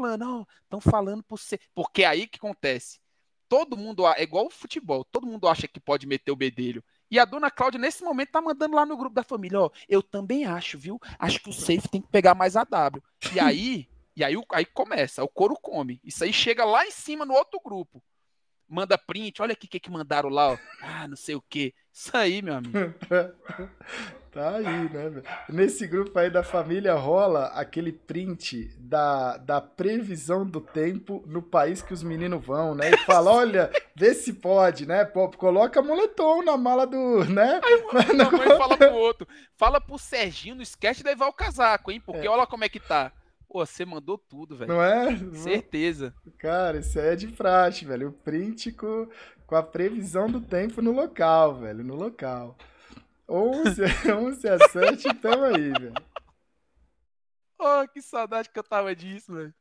falando, não, estão falando por ser. Porque é aí que acontece. Todo mundo, é igual o futebol, todo mundo acha que pode meter o bedelho. E a dona Cláudia, nesse momento, tá mandando lá no grupo da família, ó, eu também acho, viu? Acho que o safe tem que pegar mais a W. E aí, e aí, aí começa, o couro come. Isso aí chega lá em cima no outro grupo. Manda print, olha aqui o que, que mandaram lá, ó. Ah, não sei o quê. Isso aí, meu amigo. Tá aí, né? Nesse grupo aí da família rola aquele print da, da previsão do tempo no país que os meninos vão, né? E fala, olha, vê se pode, né? Pô, coloca moletom na mala do, né? Aí uma, o mãe fala pro outro, fala pro Serginho, não esquece de levar o casaco, hein? Porque é. olha como é que tá. Pô, você mandou tudo, velho. Não é? Certeza. Cara, isso aí é de praxe, velho. O print com, com a previsão do tempo no local, velho, no local. 11, 11 a 7, tamo aí, velho. Oh, que saudade que eu tava disso, velho.